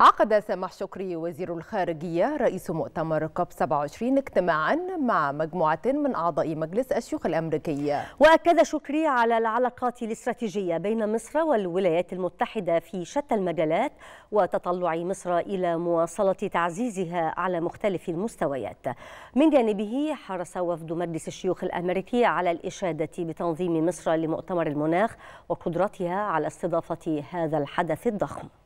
عقد سامح شكري وزير الخارجية رئيس مؤتمر كوب 27 اجتماعا مع مجموعة من أعضاء مجلس الشيوخ الأمريكي وأكد شكري على العلاقات الاستراتيجية بين مصر والولايات المتحدة في شتى المجالات وتطلع مصر إلى مواصلة تعزيزها على مختلف المستويات من جانبه حرص وفد مجلس الشيوخ الأمريكي على الإشادة بتنظيم مصر لمؤتمر المناخ وقدرتها على استضافة هذا الحدث الضخم